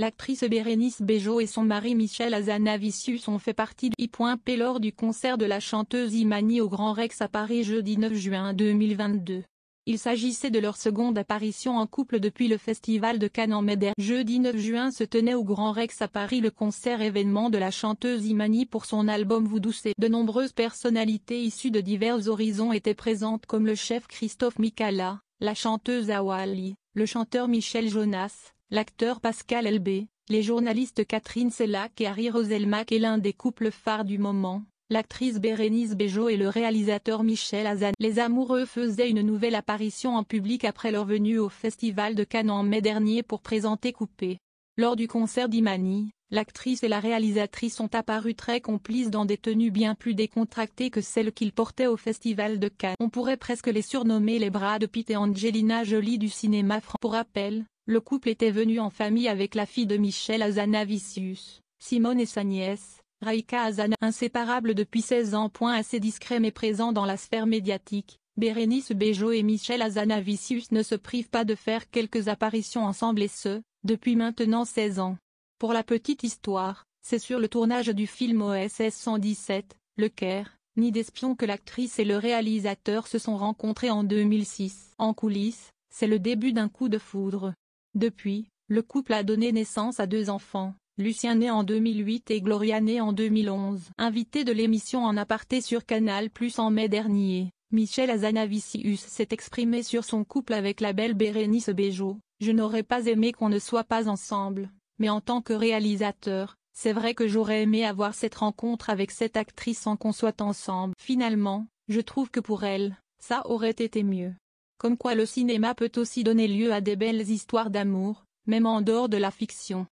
L'actrice Bérénice Bejo et son mari Michel Azanavicius ont fait partie du I.P lors du concert de la chanteuse Imani au Grand Rex à Paris jeudi 9 juin 2022. Il s'agissait de leur seconde apparition en couple depuis le Festival de Cannes en mai Jeudi 9 juin se tenait au Grand Rex à Paris le concert événement de la chanteuse Imani pour son album Vous Doucez. De nombreuses personnalités issues de divers horizons étaient présentes comme le chef Christophe Mikala, la chanteuse Awali, le chanteur Michel Jonas, L'acteur Pascal Elbé, les journalistes Catherine Sellac et Harry Roselmac est l'un des couples phares du moment, l'actrice Bérénice Bejo et le réalisateur Michel Hazan. Les amoureux faisaient une nouvelle apparition en public après leur venue au Festival de Cannes en mai dernier pour présenter Coupé. Lors du concert d'Imani, l'actrice et la réalisatrice sont apparues très complices dans des tenues bien plus décontractées que celles qu'ils portaient au Festival de Cannes. On pourrait presque les surnommer les bras de Pitt et Angelina Jolie du cinéma franc. Pour rappel, le couple était venu en famille avec la fille de Michel Azanavicius, Simone et sa nièce, Raika Azana. Inséparable depuis 16 ans. Point assez discret mais présent dans la sphère médiatique, Bérénice Bejo et Michel Azanavicius ne se privent pas de faire quelques apparitions ensemble et ce, depuis maintenant 16 ans. Pour la petite histoire, c'est sur le tournage du film OSS 117, Le Caire, ni d'espion que l'actrice et le réalisateur se sont rencontrés en 2006. En coulisses, c'est le début d'un coup de foudre. Depuis, le couple a donné naissance à deux enfants, Lucien né en 2008 et Gloria né en 2011. Invité de l'émission en aparté sur Canal+, en mai dernier, Michel Azanavicius s'est exprimé sur son couple avec la belle Bérénice Bejo. Je n'aurais pas aimé qu'on ne soit pas ensemble, mais en tant que réalisateur, c'est vrai que j'aurais aimé avoir cette rencontre avec cette actrice sans qu'on soit ensemble. Finalement, je trouve que pour elle, ça aurait été mieux. Comme quoi le cinéma peut aussi donner lieu à des belles histoires d'amour, même en dehors de la fiction.